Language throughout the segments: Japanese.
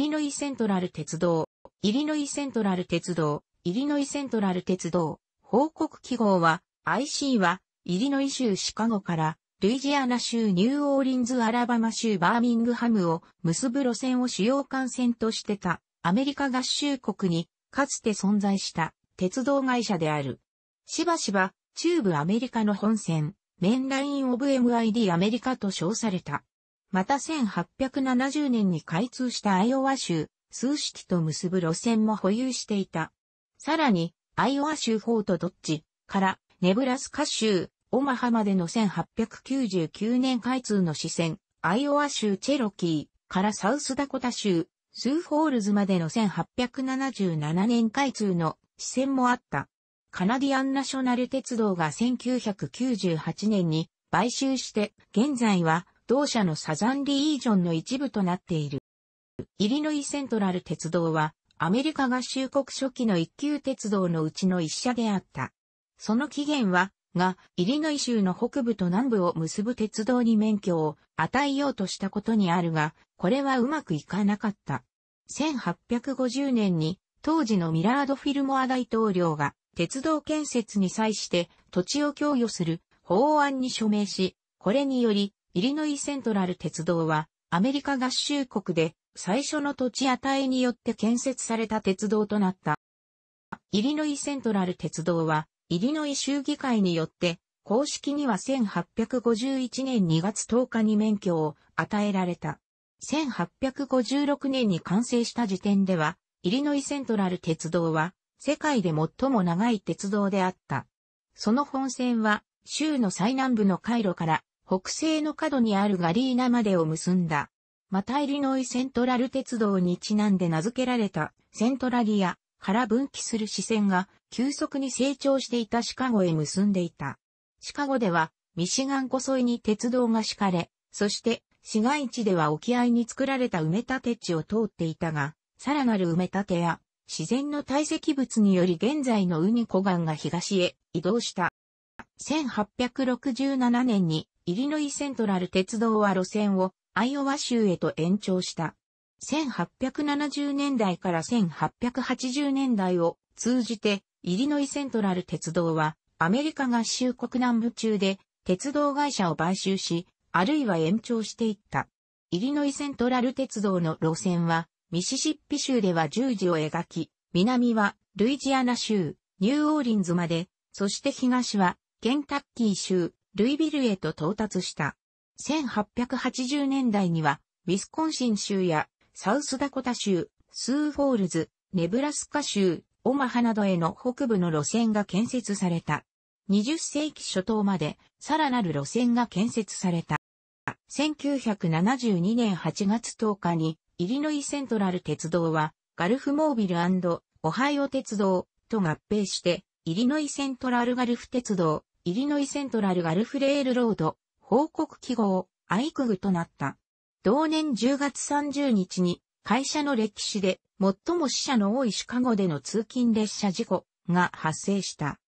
リノイセントラル鉄道、イリノイセントラル鉄道、イリノイセントラル鉄道、報告記号は、IC は、イリノイ州シカゴから、ルイジアナ州ニューオーリンズアラバマ州バーミングハムを結ぶ路線を主要幹線としてた、アメリカ合衆国に、かつて存在した、鉄道会社である。しばしば、中部アメリカの本線、メンラインオブ MID アメリカと称された。また1870年に開通したアイオワ州、数式と結ぶ路線も保有していた。さらに、アイオワ州フォートドッジからネブラスカ州、オマハまでの1899年開通の支線、アイオワ州チェロキーからサウスダコタ州、スーフォールズまでの1877年開通の支線もあった。カナディアンナショナル鉄道が1998年に買収して、現在は同社のサザンリージョンの一部となっている。イリノイセントラル鉄道は、アメリカ合衆国初期の一級鉄道のうちの一社であった。その起源は、が、イリノイ州の北部と南部を結ぶ鉄道に免許を与えようとしたことにあるが、これはうまくいかなかった。1850年に、当時のミラード・フィルモア大統領が、鉄道建設に際して土地を供与する法案に署名し、これによりイリノイセントラル鉄道は、アメリカ合衆国で最初の土地与えによって建設された鉄道となった。イリノイセントラル鉄道は、イリノイ州議会によって、公式には1851年2月10日に免許を与えられた。1856年に完成した時点では、イリノイセントラル鉄道は、世界で最も長い鉄道であった。その本線は、州の最南部のカイロから北西の角にあるガリーナまでを結んだ。またイリノイセントラル鉄道にちなんで名付けられたセントラリアから分岐する支線が急速に成長していたシカゴへ結んでいた。シカゴではミシガン湖沿いに鉄道が敷かれ、そして市街地では沖合に作られた埋め立て地を通っていたが、さらなる埋め立てや自然の堆積物により現在のウニ湖岸が東へ移動した。1867年にイリノイセントラル鉄道は路線をアイオワ州へと延長した。1870年代から1880年代を通じてイリノイセントラル鉄道はアメリカ合衆国南部中で鉄道会社を買収し、あるいは延長していった。イリノイセントラル鉄道の路線はミシシッピ州では十字を描き、南はルイジアナ州、ニューオーリンズまで、そして東はケンタッキー州、ルイビルへと到達した。1880年代には、ウィスコンシン州や、サウスダコタ州、スーフォールズ、ネブラスカ州、オマハなどへの北部の路線が建設された。20世紀初頭まで、さらなる路線が建設された。1972年8月10日に、イリノイセントラル鉄道は、ガルフモービルオハイオ鉄道と合併して、イリノイセントラルガルフ鉄道、イリノイセントラルガルフレールロード、報告記号、アイクグとなった。同年10月30日に、会社の歴史で最も死者の多いシカゴでの通勤列車事故が発生した。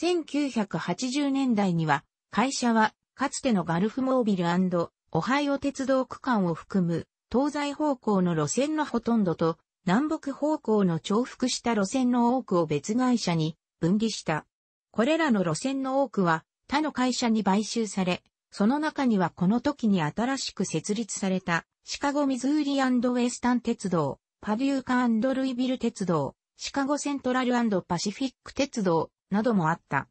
1980年代には、会社は、かつてのガルフモービルオハイオ鉄道区間を含む、東西方向の路線のほとんどと、南北方向の重複した路線の多くを別会社に分離した。これらの路線の多くは他の会社に買収され、その中にはこの時に新しく設立されたシカゴ・ミズーリウェスタン鉄道、パデューカルイビル鉄道、シカゴセントラルパシフィック鉄道などもあった。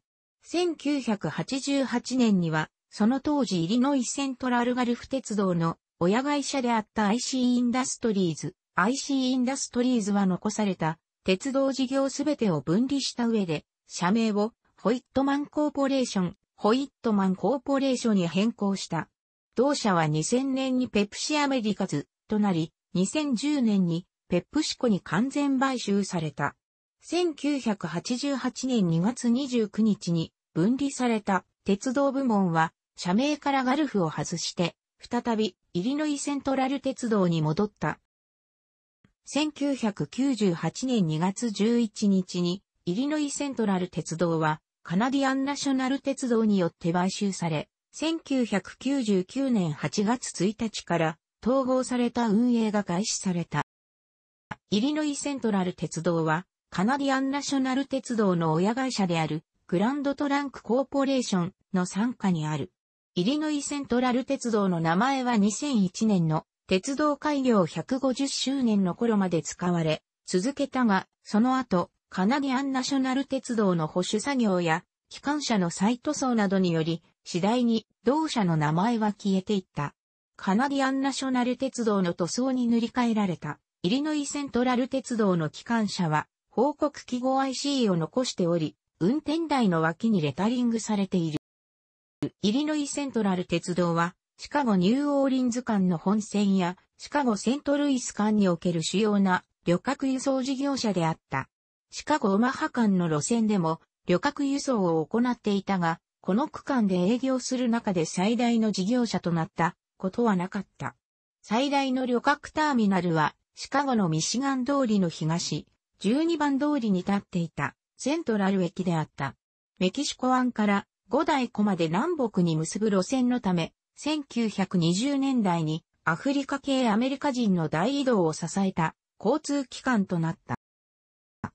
1988年には、その当時イリノイセントラルガルフ鉄道の親会社であった IC インダストリーズ、IC インダストリーズは残された鉄道事業すべてを分離した上で、社名をホイットマンコーポレーション、ホイットマンコーポレーションに変更した。同社は2000年にペプシアメリカズとなり、2010年にペプシコに完全買収された。1988年2月29日に分離された鉄道部門は社名からガルフを外して、再びイリノイセントラル鉄道に戻った。1998年2月11日にイリノイセントラル鉄道はカナディアンナショナル鉄道によって買収され、1999年8月1日から統合された運営が開始された。イリノイセントラル鉄道は、カナディアンナショナル鉄道の親会社である、グランドトランクコーポレーションの傘下にある。イリノイセントラル鉄道の名前は2001年の鉄道開業150周年の頃まで使われ、続けたが、その後、カナディアンナショナル鉄道の保守作業や、機関車の再塗装などにより、次第に同社の名前は消えていった。カナディアンナショナル鉄道の塗装に塗り替えられた、イリノイセントラル鉄道の機関車は、報告記号 IC を残しており、運転台の脇にレタリングされている。イリノイセントラル鉄道は、シカゴ・ニューオーリンズ間の本線や、シカゴ・セントルイス間における主要な旅客輸送事業者であった。シカゴ・オマハ間の路線でも旅客輸送を行っていたが、この区間で営業する中で最大の事業者となったことはなかった。最大の旅客ターミナルはシカゴのミシガン通りの東、12番通りに立っていたセントラル駅であった。メキシコ湾から五大湖まで南北に結ぶ路線のため、1920年代にアフリカ系アメリカ人の大移動を支えた交通機関となった。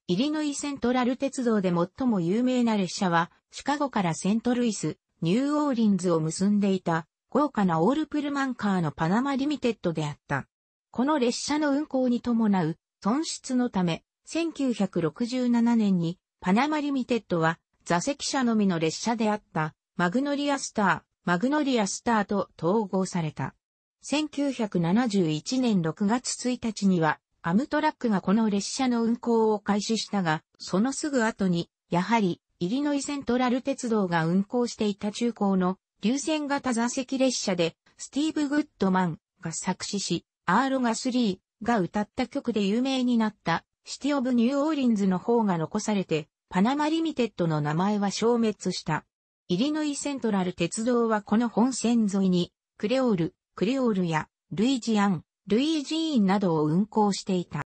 イリノイセントラル鉄道で最も有名な列車は、シカゴからセントルイス、ニューオーリンズを結んでいた、豪華なオールプルマンカーのパナマリミテッドであった。この列車の運行に伴う損失のため、1967年にパナマリミテッドは座席車のみの列車であったマグノリアスター、マグノリアスターと統合された。1971年6月1日にはアムトラックがこの列車の運行を開始したが、そのすぐ後に、やはり、イリノイセントラル鉄道が運行していた中高の流線型座席列車で、スティーブ・グッドマンが作詞し、アーロガスリーが歌った曲で有名になったシティ・オブ・ニューオーリンズの方が残されて、パナマ・リミテッドの名前は消滅した。イリノイセントラル鉄道はこの本線沿いに、クレオール、クレオールや、ルイジアン、ルイージーンなどを運行していた。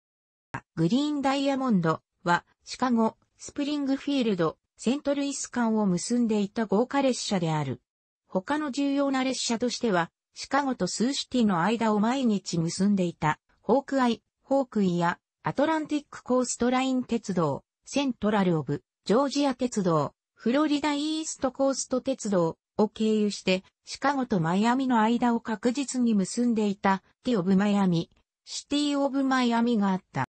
グリーンダイヤモンドはシカゴ、スプリングフィールド、セントルイス間を結んでいた豪華列車である。他の重要な列車としては、シカゴとスーシティの間を毎日結んでいた、ホークアイ、ホークイア、アトランティックコーストライン鉄道、セントラルオブ、ジョージア鉄道、フロリダイーストコースト鉄道、を経由して、シカゴとマイアミの間を確実に結んでいた、ティオブマイアミ、シティオブマイアミがあった。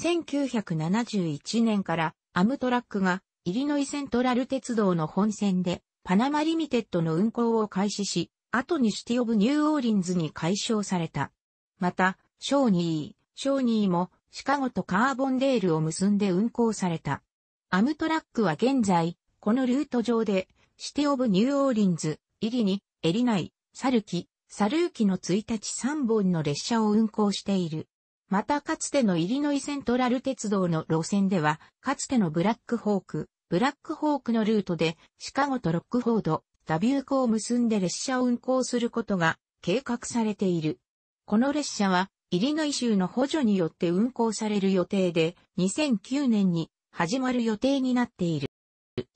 1971年からアムトラックがイリノイセントラル鉄道の本線でパナマリミテッドの運行を開始し、後にシティオブニューオーリンズに解消された。また、ショーニー、ショーニーもシカゴとカーボンデールを結んで運行された。アムトラックは現在、このルート上でシテオブニューオーリンズ、イリニ、エリナイ、サルキ、サルーキの1日3本の列車を運行している。またかつてのイリノイセントラル鉄道の路線では、かつてのブラックホーク、ブラックホークのルートで、シカゴとロックフォード、ダビュー湖を結んで列車を運行することが計画されている。この列車は、イリノイ州の補助によって運行される予定で、2009年に始まる予定になっている。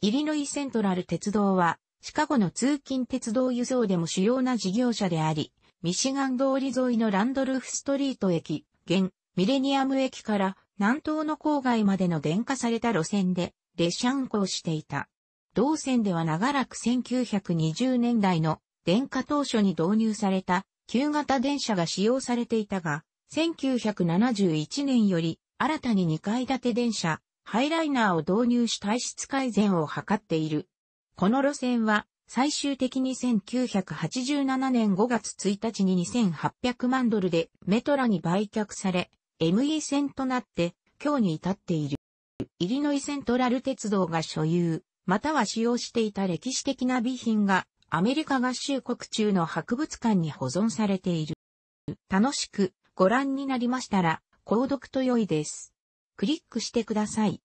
イリノイセントラル鉄道は、シカゴの通勤鉄道輸送でも主要な事業者であり、ミシガン通り沿いのランドルフストリート駅、現、ミレニアム駅から南東の郊外までの電化された路線で列車運行していた。同線では長らく1920年代の電化当初に導入された旧型電車が使用されていたが、1971年より新たに2階建て電車、ハイライナーを導入し体質改善を図っている。この路線は、最終的に1987年5月1日に2800万ドルでメトラに売却され、ME 線となって今日に至っている。イリノイセントラル鉄道が所有、または使用していた歴史的な備品がアメリカ合衆国中の博物館に保存されている。楽しくご覧になりましたら、購読と良いです。クリックしてください。